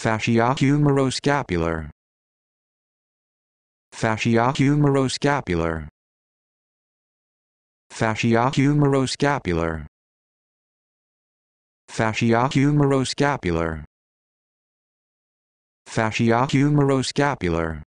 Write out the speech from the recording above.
Fascia humoroscapular. Fascia humoroscapular. Fascia humoroscapular. Fascia humoroscapular. Fascia humoroscapular.